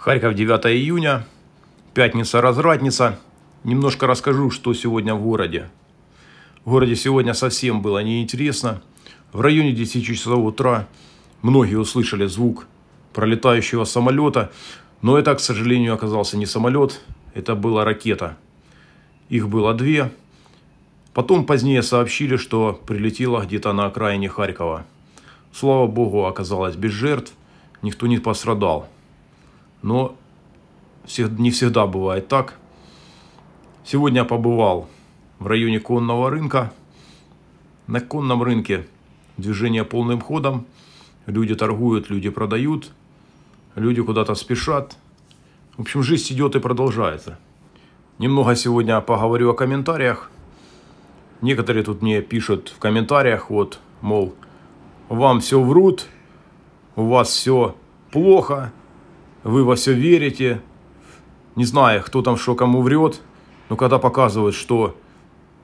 Харьков, 9 июня, пятница, развратница. Немножко расскажу, что сегодня в городе. В городе сегодня совсем было неинтересно. В районе 10 часов утра многие услышали звук пролетающего самолета, но это, к сожалению, оказался не самолет, это была ракета. Их было две. Потом позднее сообщили, что прилетела где-то на окраине Харькова. Слава богу, оказалось без жертв, никто не пострадал но не всегда бывает так. Сегодня побывал в районе конного рынка. На конном рынке движение полным ходом. Люди торгуют, люди продают, люди куда-то спешат. В общем, жизнь идет и продолжается. Немного сегодня поговорю о комментариях. Некоторые тут мне пишут в комментариях, вот, мол, вам все врут, у вас все плохо, вы во все верите, не знаю, кто там что кому врет, но когда показывают, что,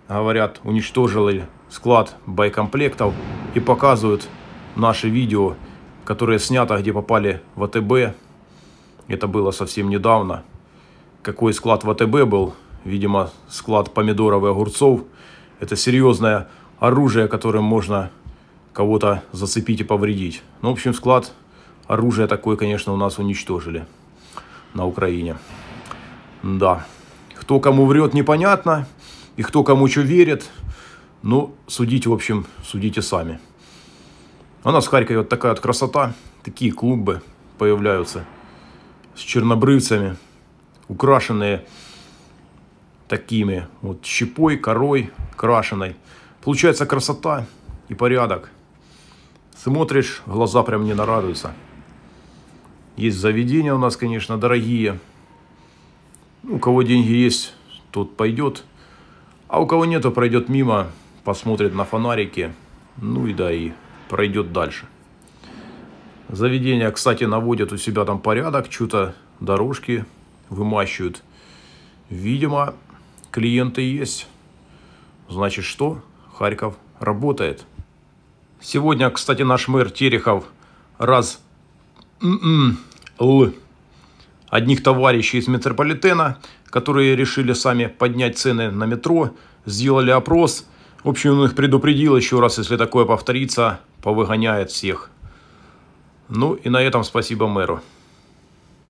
говорят, уничтожили склад боекомплектов и показывают наши видео, которые снято, где попали в АТБ, это было совсем недавно, какой склад ВТБ а был, видимо, склад помидоров и огурцов. Это серьезное оружие, которым можно кого-то зацепить и повредить. Ну, в общем, склад оружие такое, конечно, у нас уничтожили на Украине. Да. Кто кому врет, непонятно. И кто кому что верит. Ну, судите, в общем, судите сами. У нас в Харькове вот такая вот красота. Такие клубы появляются с чернобрывцами, украшенные такими вот щепой, корой, крашеной. Получается красота и порядок. Смотришь, глаза прям не нарадуются. Есть заведения у нас, конечно, дорогие. Ну, у кого деньги есть, тот пойдет. А у кого нету, пройдет мимо, посмотрит на фонарики. Ну и да, и пройдет дальше. Заведения, кстати, наводят у себя там порядок, что-то дорожки вымащивают. Видимо, клиенты есть. Значит, что? Харьков работает. Сегодня, кстати, наш мэр Терехов раз М-м. л одних товарищей из метрополитена, которые решили сами поднять цены на метро, сделали опрос. В общем, он их предупредил еще раз, если такое повторится, повыгоняет всех. Ну и на этом спасибо мэру.